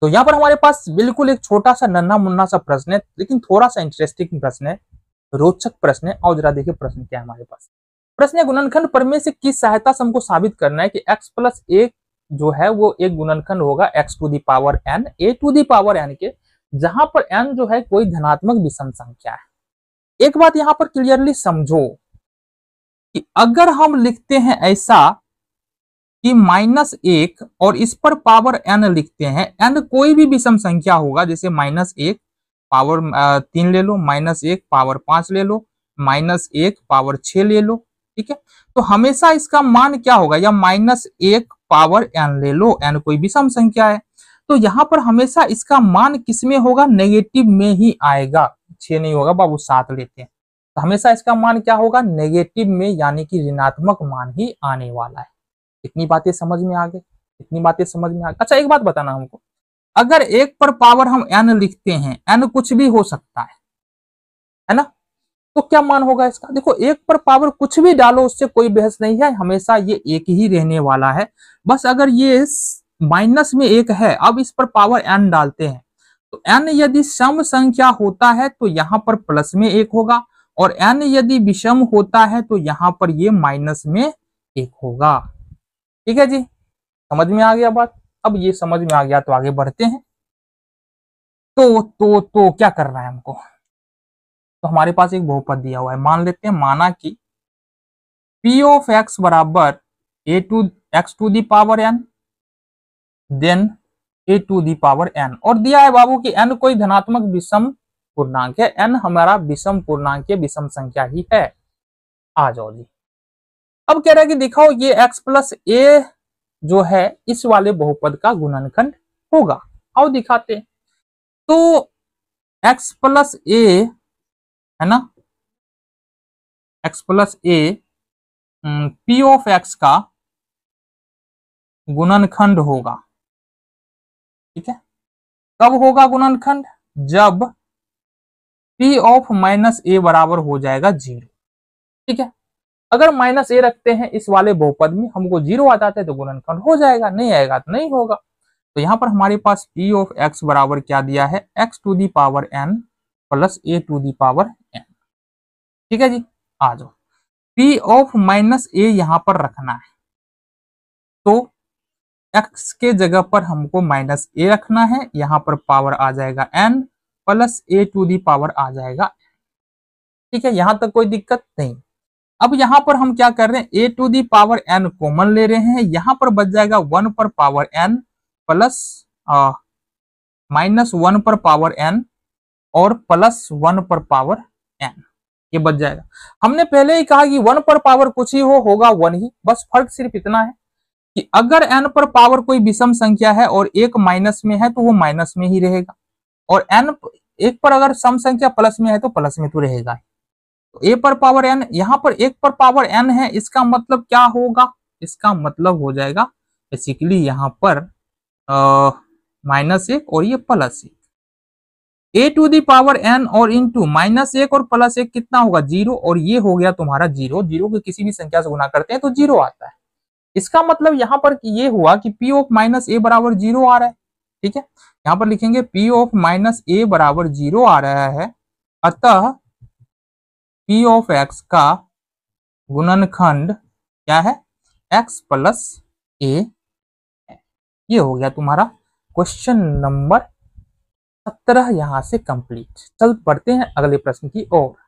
तो यहाँ पर हमारे पास बिल्कुल एक छोटा सा नन्ना मुन्ना सा प्रश्न है लेकिन थोड़ा सा इंटरेस्टिंग प्रश्न है रोचक प्रश्न है और जरा देखिए प्रश्न क्या है हमारे पास प्रश्न है गुणनखंड प्रमेय से किस सहायता से हमको साबित करना है कि x प्लस एक जो है वो एक गुणनखंड होगा x to the power n a to the power n के जहां पर n जो है कोई धनात्मक विषम संख्या है एक बात यहां पर क्लियरली समझो कि अगर हम लिखते हैं ऐसा कि माइनस एक और इस पर पावर एन लिखते हैं एन कोई भी विषम संख्या होगा जैसे माइनस एक पावर तीन ले लो माइनस एक पावर पांच ले लो माइनस एक पावर छ ले लो ठीक है तो हमेशा इसका मान क्या होगा या माइनस एक पावर एन ले लो एन कोई विषम संख्या है तो यहाँ पर हमेशा इसका मान किस में होगा नेगेटिव में ही आएगा छ नहीं होगा बाबू सात लेते हैं तो हमेशा इसका मान क्या होगा नेगेटिव में यानी कि ऋणात्मक मान ही आने वाला है इतनी बातें समझ में आ गए इतनी बातें समझ में आ गई अच्छा एक बात बताना हमको अगर एक पर पावर हम एन लिखते हैं एन कुछ भी हो सकता है है ना तो क्या मान होगा इसका देखो एक पर पावर कुछ भी डालो उससे कोई बहस नहीं है हमेशा ये एक ही रहने वाला है बस अगर ये माइनस में एक है अब इस पर पावर एन डालते हैं तो एन यदि सम संख्या होता है तो यहाँ पर प्लस में एक होगा और एन यदि विषम होता है तो यहाँ पर ये माइनस में एक होगा ठीक है जी समझ में आ गया बात अब ये समझ में आ गया तो आगे बढ़ते हैं तो तो तो क्या करना है हमको तो हमारे पास एक बहुपद दिया हुआ है मान लेते हैं माना कि पी ऑफ एक्स बराबर A two X to the power N then A to the power N और दिया है बाबू कि एन कोई धनात्मक विषम पूर्णांक है एन हमारा विषम पूर्णांक विषम संख्या ही है आ जाओ जी अब कह रहा है कि दिखाओ ये x प्लस ए जो है इस वाले बहुपद का गुणनखंड होगा आओ दिखाते हैं तो x प्लस ए है ना x plus A P of X का गुणनखंड होगा ठीक है कब होगा गुणनखंड जब p ऑफ माइनस ए बराबर हो जाएगा जीरो ठीक है अगर माइनस ए रखते हैं इस वाले बहुपद में हमको जीरो आ जाता है तो गुणनखंड हो जाएगा नहीं आएगा तो नहीं होगा तो यहाँ पर हमारे पास पी ऑफ एक्स बराबर क्या दिया है X to the power N plus A to the power N ठीक है जी आ जाओ पी ऑफ माइनस ए यहाँ पर रखना है तो एक्स के जगह पर हमको माइनस ए रखना है यहाँ पर पावर आ जाएगा N plus A to the power आ जाएगा ठीक है यहां तक कोई दिक्कत नहीं अब यहाँ पर हम क्या कर रहे हैं A to the power N common ले रहे हैं यहाँ पर बच जाएगा वन पर power N plus minus one पर पावर एन और प्लस वन पर पावर एन ये बच जाएगा हमने पहले ही कहा कि वन पर पावर कुछ ही हो होगा वन ही बस फर्क सिर्फ इतना है कि अगर एन पर पावर कोई विषम संख्या है और एक माइनस में है तो वो माइनस में ही रहेगा और एन एक पर अगर सम संख्या प्लस में है तो प्लस में तो रहेगा ए पर पावर एन यहाँ पर एक पर पावर एन है इसका मतलब क्या होगा इसका मतलब हो जाएगा बेसिकली यहाँ पर माइनस एक और ये प्लस एक A to the power N और इन टू माइनस एक और प्लस एक कितना होगा जीरो और ये हो गया तुम्हारा जीरो जीरो के किसी भी संख्या से गुना करते हैं तो जीरो आता है इसका मतलब यहाँ पर ये हुआ कि पी ऑफ माइनस ए बराबर जीरो आ रहा है ठीक है यहाँ पर लिखेंगे पी ऑफ माइनस ए बराबर जीरो आ रहा है अतः पी ऑफ एक्स का गुणनखंड क्या है एक्स प्लस ए ये हो गया तुम्हारा क्वेश्चन नंबर सत्रह यहां से कंप्लीट चल पढ़ते हैं अगले प्रश्न की ओर